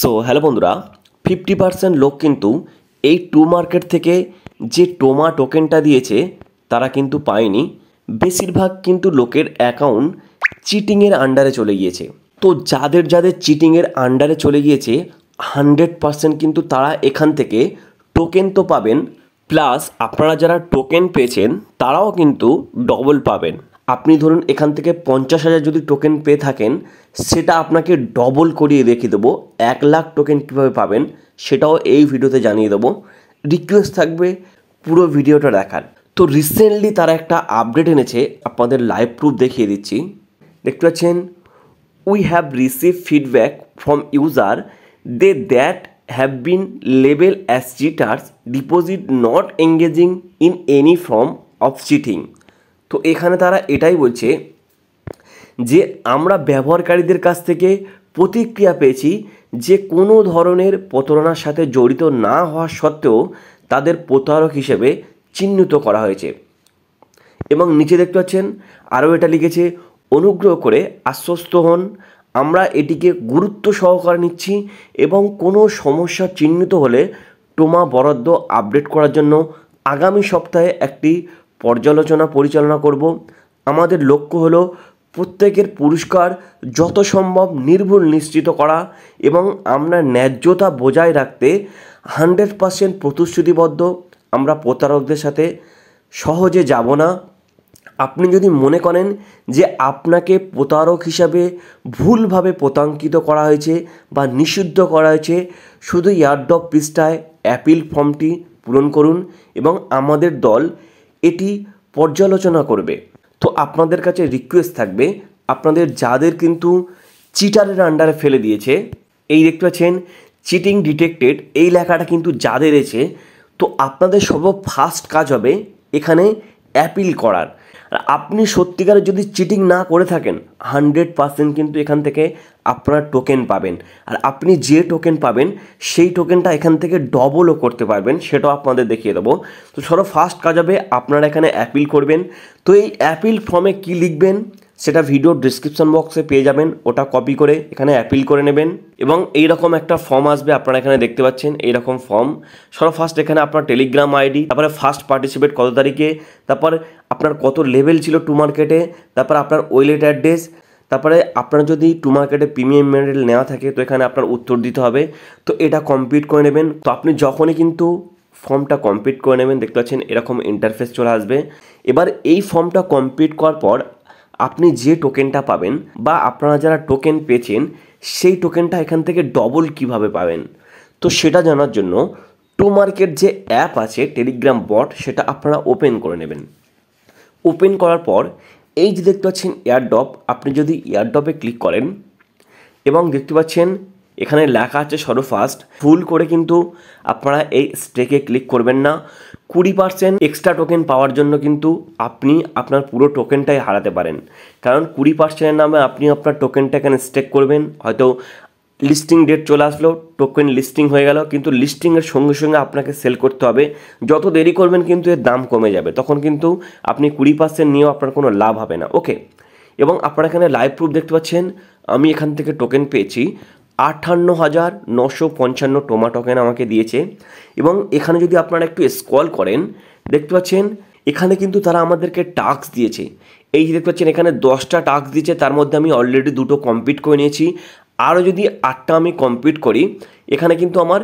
so hello বন্ধুরা fifty percent লোক কিন্তু এই টু মার্কেট থেকে যে টোমা টোকেনটা দিয়েছে তারা কিন্তু পায়নি বেশিরভাগ কিন্তু লোকের অ্যাকাউন্ট চিটিংয়ের আন্ডারে চলে গিয়েছে তো যাদের যাদের চিটিংয়ের আন্ডারে চলে গিয়েছে হান্ড্রেড পার্সেন্ট কিন্তু তারা এখান থেকে টোকেন তো পাবেন প্লাস আপনারা যারা টোকেন পেয়েছেন তারাও কিন্তু ডবল পাবেন আপনি ধরুন এখান থেকে পঞ্চাশ হাজার যদি টোকেন পেয়ে থাকেন সেটা আপনাকে ডবল করিয়ে দেখিয়ে দেবো এক লাখ টোকেন কীভাবে পাবেন সেটাও এই ভিডিওতে জানিয়ে দেবো রিকোয়েস্ট থাকবে পুরো ভিডিওটা দেখার তো রিসেন্টলি তারা একটা আপডেট এনেছে আপনাদের লাইভ প্রুফ দেখিয়ে দিচ্ছি দেখতে পাচ্ছেন we have receive feedback from user they that have been label as cheaters deposit not engaging in any form of cheating তো এখানে তারা এটাই বলছে যে আমরা ব্যবহারকারীদের কাছ থেকে প্রতিক্রিয়া পেয়েছি যে কোনো ধরনের প্রতারণার সাথে জড়িত না হওয়া সত্ত্বেও তাদের প্রতারক হিসেবে চিহ্নিত করা হয়েছে এবং নিচে দেখতে পাচ্ছেন আরও এটা লিখেছে অনুগ্রহ করে আশ্বস্ত হন আমরা এটিকে গুরুত্ব সহকারে নিচ্ছি এবং কোনো সমস্যা চিহ্নিত হলে টোমা বরাদ্দ আপডেট করার জন্য আগামী সপ্তাহে একটি পর্যালোচনা পরিচালনা করব আমাদের লক্ষ্য হল প্রত্যেকের পুরস্কার যত সম্ভব নির্ভুল নিশ্চিত করা এবং আমরা ন্যায্যতা বজায় রাখতে হান্ড্রেড পার্সেন্ট প্রতিশ্রুতিবদ্ধ আমরা প্রতারকদের সাথে সহজে যাব না আপনি যদি মনে করেন যে আপনাকে প্রতারক হিসাবে ভুলভাবে প্রতাঙ্কিত করা হয়েছে বা নিষিদ্ধ করা হয়েছে শুধু ইয়ার্ড অফ পৃষ্ঠায় অ্যাপিল ফর্মটি পূরণ করুন এবং আমাদের দল এটি পর্যালোচনা করবে তো আপনাদের কাছে রিকোয়েস্ট থাকবে আপনাদের যাদের কিন্তু চিটারের আন্ডারে ফেলে দিয়েছে এই দেখতে পাচ্ছেন চিটিং ডিটেক্টেড এই লেখাটা কিন্তু যাদের এসে তো আপনাদের সর্ব ফার্স্ট কাজ হবে এখানে অ্যাপিল করার আর আপনি সত্যিকারে যদি চিটিং না করে থাকেন হান্ড্রেড পার্সেন্ট কিন্তু এখান থেকে আপনার টোকেন পাবেন আর আপনি যে টোকেন পাবেন সেই টোকেনটা এখান থেকে ডবলও করতে পারবেন সেটাও আপনাদের দেখিয়ে দেবো তো সরো ফার্স্ট কাজ হবে আপনারা এখানে অ্যাপিল করবেন তো এই অ্যাপিল ফর্মে কী লিখবেন সেটা ভিডিও ডিসক্রিপশান বক্সে পেয়ে যাবেন ওটা কপি করে এখানে অ্যাপিল করে নেবেন এবং এই রকম একটা ফর্ম আসবে আপনারা এখানে দেখতে পাচ্ছেন এই রকম ফর্ম ফার্স্ট এখানে আপনার টেলিগ্রাম আইডি তারপরে ফার্স্ট পার্টিসিপেট কত তারিখে তারপর আপনার কত লেভেল ছিল টু মার্কেটে তারপর আপনার ওয়েলেট অ্যাড্রেস তারপরে আপনার যদি টু মার্কেটে প্রিমিয়াম মেডেল নেওয়া থাকে তো এখানে আপনার উত্তর দিতে হবে তো এটা কমপ্লিট করে নেবেন তো আপনি যখনই কিন্তু ফর্মটা কমপ্লিট করে নেবেন দেখতে পাচ্ছেন এরকম ইন্টারফেস চলে আসবে এবার এই ফর্মটা কমপ্লিট করার পর আপনি যে টোকেনটা পাবেন বা আপনারা যারা টোকেন পেয়েছেন সেই টোকেনটা এখান থেকে ডবল কিভাবে পাবেন তো সেটা জানার জন্য টু মার্কেট যে অ্যাপ আছে টেলিগ্রাম বট সেটা আপনারা ওপেন করে নেবেন ওপেন করার পর এই যে দেখতে পাচ্ছেন এয়ারডপ আপনি যদি এয়ারডপে ক্লিক করেন এবং দেখতে পাচ্ছেন এখানে লেখা আছে সরো ফার্স্ট করে কিন্তু আপনারা এই স্টেকে ক্লিক করবেন না কুড়ি পার্সেন্ট এক্সট্রা টোকেন পাওয়ার জন্য কিন্তু আপনি আপনার পুরো টোকেনটাই হারাতে পারেন কারণ কুড়ি পার্সেন্টের নামে আপনি আপনার টোকেনটা এখানে স্টেক করবেন হয়তো লিস্টিং ডেট চলে আসলো টোকেন লিস্টিং হয়ে গেল কিন্তু লিস্টিংয়ের সঙ্গে সঙ্গে আপনাকে সেল করতে হবে যত দেরি করবেন কিন্তু এর দাম কমে যাবে তখন কিন্তু আপনি কুড়ি পার্সেন্ট নিয়েও আপনার কোনো লাভ হবে না ওকে এবং আপনারা এখানে লাইভ প্রুফ দেখতে পাচ্ছেন আমি এখান থেকে টোকেন পেয়েছি আটান্ন হাজার নশো পঞ্চান্ন টোমা আমাকে দিয়েছে এবং এখানে যদি আপনারা একটু স্কল করেন দেখতে পাচ্ছেন এখানে কিন্তু তারা আমাদেরকে টাস্ক দিয়েছে এই যে দেখতে পাচ্ছেন এখানে দশটা টাস্ক দিয়েছে তার মধ্যে আমি অলরেডি দুটো কমপ্লিট করে নিয়েছি আরও যদি আটটা আমি কমপ্লিট করি এখানে কিন্তু আমার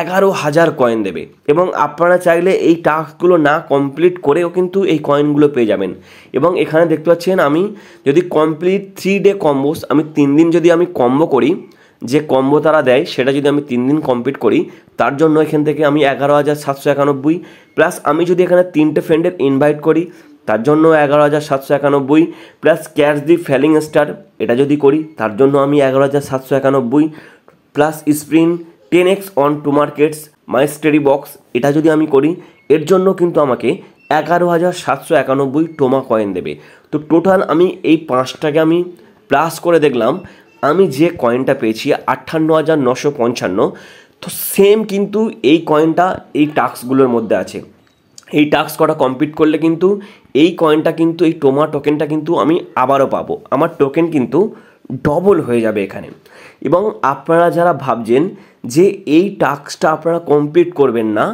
এগারো হাজার কয়েন দেবে এবং আপনারা চাইলে এই টাস্কগুলো না কমপ্লিট করেও কিন্তু এই কয়েনগুলো পেয়ে যাবেন এবং এখানে দেখতে পাচ্ছেন আমি যদি কমপ্লিট থ্রি ডে কম্বোস আমি তিন দিন যদি আমি কম্বো করি যে কম্বো তারা দেয় সেটা যদি আমি তিন দিন কমপ্লিট করি তার জন্য এখান থেকে আমি এগারো হাজার সাতশো একানব্বই প্লাস আমি যদি এখানে তিনটে ফ্রেন্ডের ইনভাইট করি তার জন্য এগারো হাজার সাতশো একানব্বই plus cash the falling star এটা যদি করি তার জন্য আমি এগারো হাজার সাতশো একানব্বই plus spin ten x on Tomarkets my steady box এটা যদি আমি করি এর জন্য কিন্তু আমাকে এগারো হাজার সাতশো একানব্বই টোমা কয়েন দেবে তো টোটাল আমি এই পাঁচটাকে আমি প্লাস করে দেখলাম আমি যে কয়েনটা পেয়েছি আটান্ন হাজার নশো পঞ্চান্ন তো সেম কিন্তু এই কয়েনটা এই টাস্কগুলোর মধ্যে আছে এই টাস্ক করা কমপ্লিট করলে কিন্তু এই কয়েনটা কিন্তু এই টোমা টোকেনটা কিন্তু আমি আবারও পাবো আমার টোকেন কিন্তু ডবল হয়ে যাবে এখানে এবং আপনারা যারা ভাবছেন যে এই টাস্কটা আপনারা কমপ্লিট করবেন না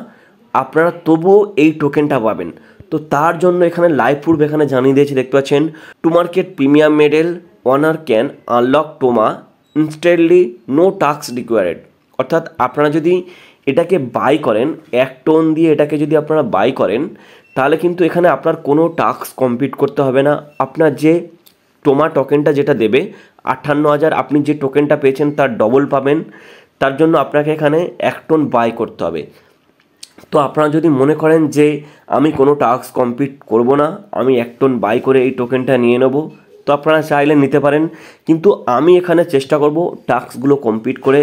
আপনারা তবুও এই টোকেনটা পাবেন তো তার জন্য এখানে লাইভ প্রুফ এখানে জানিয়ে দিয়েছে দেখতে পাচ্ছেন Tomarket premium medal owner can unlock toma instantly no task required অর্থাৎ আপনারা যদি এটাকে বাই করেন এক টোন দিয়ে এটাকে যদি আপনারা বাই করেন তাহলে কিন্তু এখানে আপনার কোনো টাস্ক কমপ্লিট করতে হবে না আপনার যে টোমা টোকেনটা যেটা দেবে আটান্ন হাজার আপনি যে টোকেনটা পেয়েছেন তার ডবল পাবেন তার জন্য আপনাকে এখানে এক টোন বাই করতে হবে তো আপনারা যদি মনে করেন যে আমি কোনো টাস্ক কমপ্লিট করব না আমি এক টোন বাই করে এই টোকেনটা নিয়ে নেবো তো আপনারা চাইলে নিতে পারেন কিন্তু আমি এখানে চেষ্টা করব টাস্কগুলো কমপ্লিট করে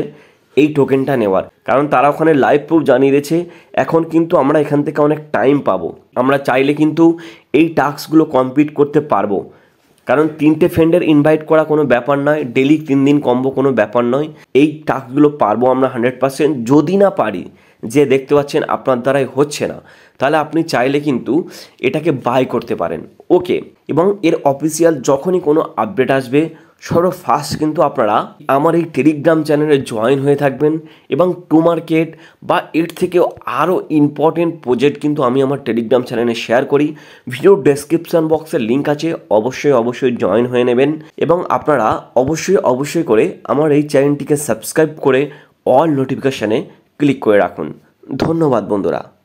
এই টোকেনটা নেওয়ার কারণ তারা ওখানে লাইভ প্রুফ জানিয়ে দিয়েছে এখন কিন্তু আমরা এখান থেকে অনেক টাইম পাবো আমরা চাইলে কিন্তু এই টাস্কগুলো কমপ্লিট করতে পারবো কারণ তিনটে ফ্রেন্ডের ইনভাইট করা কোনো ব্যাপার নয় ডেলি তিন দিন কম্বো কোনো ব্যাপার নয় এই টাস্কগুলো পারবো আমরা হান্ড্রেড পার্সেন্ট যদি না পারি যে দেখতে পাচ্ছেন আপনার দ্বারাই হচ্ছে না তাহলে আপনি চাইলে কিন্তু এটাকে বাই করতে পারেন ওকে এবং এর অফিসিয়াল যখনই কোনো আপডেট আসবে সর্ব ফার্স্ট কিন্তু আপনারা আমার এই টেলিগ্রাম চ্যানেলে জয়েন হয়ে থাকবেন এবং টু মার্কেট বা এর থেকেও আরও ইম্পর্টেন্ট প্রজেক্ট কিন্তু আমি আমার টেলিগ্রাম চ্যানেলে শেয়ার করি ভিডিও ডেসক্রিপশান বক্সের লিঙ্ক আছে অবশ্যই অবশ্যই জয়েন হয়ে নেবেন এবং আপনারা অবশ্যই অবশ্যই করে আমার এই চ্যানেলটিকে সাবস্ক্রাইব করে অল নোটিফিকেশানে ক্লিক করে রাখুন ধন্যবাদ বন্ধুরা